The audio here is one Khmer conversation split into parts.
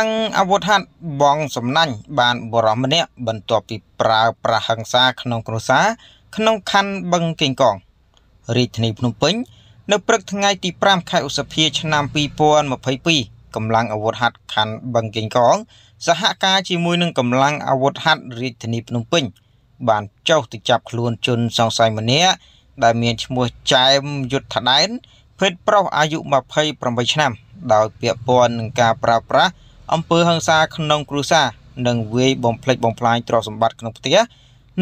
នឹងអាវុធហត្ថបងសំណាញ់បានបរោះម្នាក់បន្ទាប់ពីប្រើប្រាស់ហិង្សាក្នុងគ្រួសារក្នុងខណ្ឌបឹងកេងកងរាជធានីភ្នំពេញនៅព្រឹកថ្ងៃទី5ខែឧសភាឆ្នាំ2022កម្លាំងអាវុធហត្ថខណ្ឌបឹងកេងកង សហការជាមួយនឹងកម្លាំងអាវុធហត្ថរាជធានីភ្នំពេញបានចុះទៅចាប់ខ្លួនជនសង្ស័យម្នាក់ដែលមានឈ្មោះចែមយុទ្ធដែនភេទប្រុសអាយុ28ឆ្នាំ ដោយពាក់ព័ន្ធនឹងការប្រើប្រាស់អំពើហិង្សាក្នុងគ្រួសារនិងវាយបំផ្លិចបំផ្លាញទ្រព្យសម្បត្តិក្នុងផ្ទះ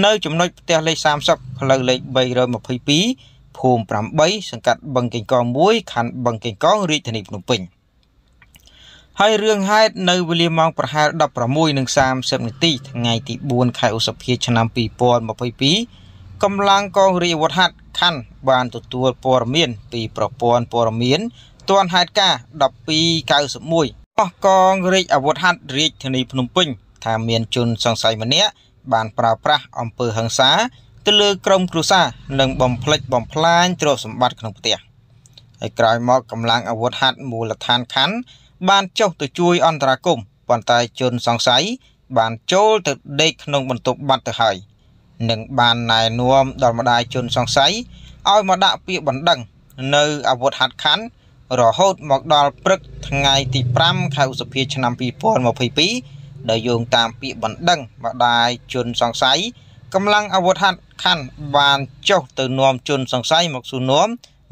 នៅចំណុចផ្ទះលេខ30ផ្លូវលេខ322ភូមិ8សង្កាត់បឹងកេងកង1ខណ្ឌបឹងកេងកងរាជធានីភ្នំពេញហើយរឿងហេតុនៅវេលាម៉ោងប្រហែល16:30នាទីថ្ងៃទី4ខែឧសភាឆ្នាំ2022កម្លាំងកងរាជអាវុធហត្ថខណ្ឌបានទទួលព័ត៌មានពីប្រព័ន្ធព័ត៌មាន ទាន់ហេតុការណ៍1291ប៉ោះកងរាជអាវុធហត្ថរាជធានីភ្នំពេញថាមានជនសង្ស័យម្នាក់បានប្រើប្រាស់អំពើហិង្សាទៅលើក្រុមគ្រួសារនិងបំផ្លិចបំផ្លាញទ្រព្យសម្បត្តិក្នុងផ្ទះហើយក្រោយមកកម្លាំងអាវុធហត្ថមូលដ្ឋានខណ្ឌបានចុះទៅជួយអន្តរាគមន៍ប៉ុន្តែជនសង្ស័យបានចូលទៅដេកក្នុងបន្ទប់បាត់ទៅហើយ និងបានណែនាំដល់ម្ដាយជនសង្ស័យឲ្យមកដាក់ពាក្យបណ្ដឹងនៅអាវុធហត្ថខណ្ឌរហូតមកដល់ព្រឹកថ្ងៃទី5ខែឧសភាឆ្នាំ2022ដោយយោងតាមពាក្យបណ្ដឹងម្ដាយជនសង្ស័យកម្លាំងអាវុធហត្ថខណ្ឌបានចុះទៅនាំជនសង្ស័យមកសួរនាំ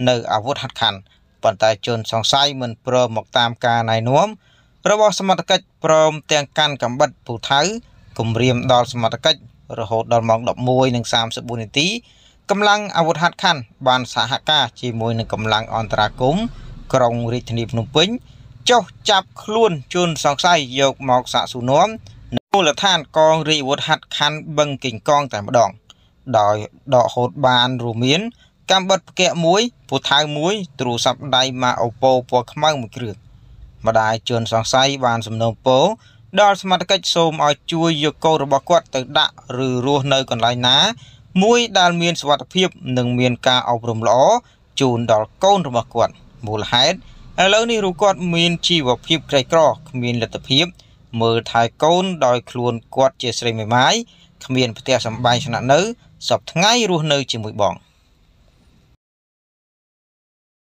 នៅអាវុធហត្ថខណ្ឌប៉ុន្តែជនសង្ស័យមិនព្រមមកតាមការណែនាំរបស់សមត្ថកិច្ចព្រមទាំងកាន់កំបិតពូថៅគម្រាមដល់សមត្ថកិច្ចរហូតដល់ម៉ោង11:34នាទីកម្លាំងអាវុធហត្ថខណ្ឌបានសហការជាមួយនឹងកម្លាំងអន្តរាគមន៍ក្រុងរាជធានីភ្នំពេញចុះចាប់ខ្លួនជនសង្ស័យយកមកសាកសួរនាំនៅមូលដ្ឋានកងរាជអាវុធហັດខណ្ឌបឹងកេងកងតែម្ដង ដោយដកហូតបានរួមមានកាំបិតផ្គាក់មួយពូថៅមួយទ្រូសັບដៃមកអូប៉ូពណ៌ខ្មៅមួយគ្រឿងម្ដាយជនសង្ស័យបានសំណូមពរដល់សមត្ថកិច្ចសូមឲ្យជួយយកកូនរបស់គាត់ទៅដាក់ឬរស់នៅកន្លែងណា មួយដែលមានសុវត្ថិភាពនិងមានការអប់រំល្អជូនដល់កូនរបស់គាត់មូលហេតុឥឡូវនេះរូបគាត់មានជីវភាពក្រីក្រគ្មានលទ្ធភាពមើលថែកូនដោយខ្លួនគាត់ជាស្រីមេម៉ាយគ្មានផ្ទះសម្បែងស្នាក់នៅសពថ្ងៃរស់នៅជាមួយបង។